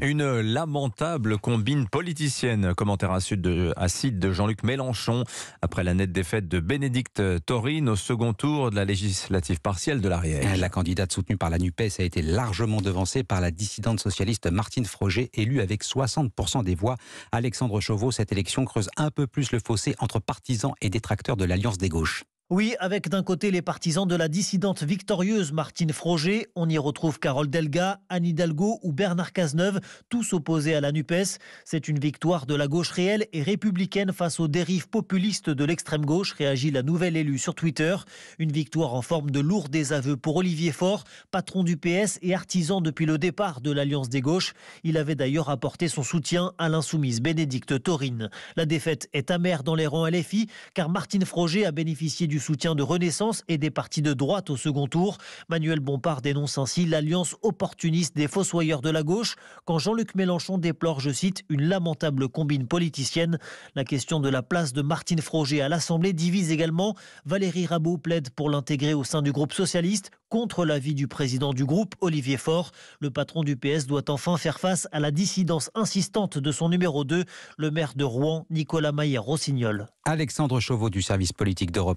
Une lamentable combine politicienne. Commentaire acide de, de Jean-Luc Mélenchon après la nette défaite de Bénédicte Taurine au second tour de la législative partielle de l'arrière. Euh, la candidate soutenue par la NUPES a été largement devancée par la dissidente socialiste Martine Froger, élue avec 60% des voix. Alexandre Chauveau, cette élection creuse un peu plus le fossé entre partisans et détracteurs de l'Alliance des gauches. Oui, avec d'un côté les partisans de la dissidente victorieuse Martine Froger, on y retrouve Carole Delga, Anne Hidalgo ou Bernard Cazeneuve, tous opposés à la NUPES. C'est une victoire de la gauche réelle et républicaine face aux dérives populistes de l'extrême gauche, réagit la nouvelle élue sur Twitter. Une victoire en forme de lourd désaveu pour Olivier Faure, patron du PS et artisan depuis le départ de l'Alliance des gauches. Il avait d'ailleurs apporté son soutien à l'insoumise Bénédicte Taurine. La défaite est amère dans les rangs LFI car Martine Froger a bénéficié du soutien de Renaissance et des partis de droite au second tour. Manuel Bompard dénonce ainsi l'alliance opportuniste des fossoyeurs de la gauche quand Jean-Luc Mélenchon déplore, je cite, une lamentable combine politicienne. La question de la place de Martine Froger à l'Assemblée divise également. Valérie Rabault plaide pour l'intégrer au sein du groupe socialiste contre l'avis du président du groupe, Olivier Faure. Le patron du PS doit enfin faire face à la dissidence insistante de son numéro 2, le maire de Rouen, Nicolas Maillet-Rossignol. Alexandre Chauveau du service politique d'Europe